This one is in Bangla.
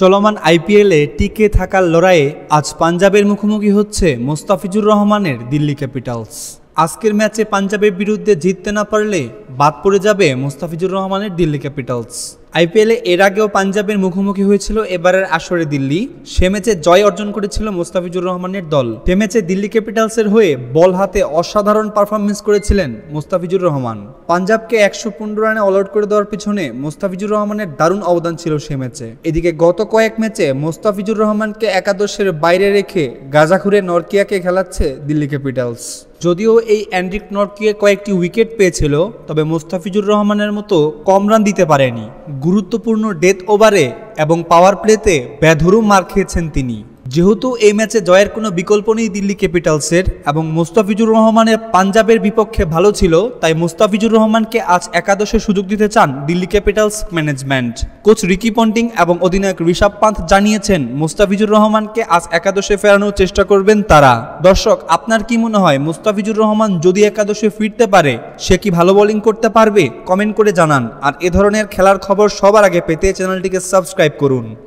চলমান আইপিএলে টিকে থাকার লড়াইয়ে আজ পাঞ্জাবের মুখোমুখি হচ্ছে মোস্তাফিজুর রহমানের দিল্লি ক্যাপিটালস আজকের ম্যাচে পাঞ্জাবের বিরুদ্ধে জিততে না পারলে বাদ পড়ে যাবে মোস্তাফিজুর রহমানের দিল্লি ক্যাপিটালস আইপিএলে এর আগেও পাঞ্জাবের মুখোমুখি হয়েছিল এবারের আসরে দিল্লি সে ম্যাচে জয় অর্জন করেছিল মোস্তাফিজুর রহমানের দল সে ম্যাচে দিল্লি ক্যাপিটালসের হয়ে বল হাতে অসাধারণ পারফরমেন্স করেছিলেন মোস্তাফিজুর রহমান পাঞ্জাবকে একশো পনেরো রানে অলআউট করে দেওয়ার পিছনে মোস্তাফিজুর রহমানের দারুণ অবদান ছিল সে ম্যাচে এদিকে গত কয়েক ম্যাচে মোস্তাফিজুর রহমানকে একাদশের বাইরে রেখে গাজাখুরে নরকিয়াকে খেলাচ্ছে দিল্লি ক্যাপিটালস যদিও এই অ্যান্ড্রিক নর্কিয়ে কয়েকটি উইকেট পেয়েছিল তবে মোস্তাফিজুর রহমানের মতো কম রান দিতে পারেনি গুরুত্বপূর্ণ ডেথ ওভারে এবং পাওয়ার প্লেতে ব্যাধরু মার খেয়েছেন তিনি যেহেতু এই ম্যাচে জয়ের কোনো বিকল্প নেই দিল্লি ক্যাপিটালসের এবং মোস্তাফিজুর রহমানের পাঞ্জাবের বিপক্ষে ভালো ছিল তাই মোস্তাফিজুর রহমানকে আজ একাদশে সুযোগ দিতে চান Delhi Capitals management coach Ricky Ponting এবং অধিনায়ক ঋষভ পান্থ জানিয়েছেন মোস্তাফিজুর রহমানকে আজ একাদশে ফেরানোর চেষ্টা করবেন তারা দর্শক আপনার কি মনে হয় মোস্তাফিজুর রহমান যদি একাদশে ফিরতে পারে সে কি ভালো বোলিং করতে পারবে কমেন্ট করে জানান আর এ ধরনের খেলার খবর সবার আগে পেতে চ্যানেলটিকে সাবস্ক্রাইব করুন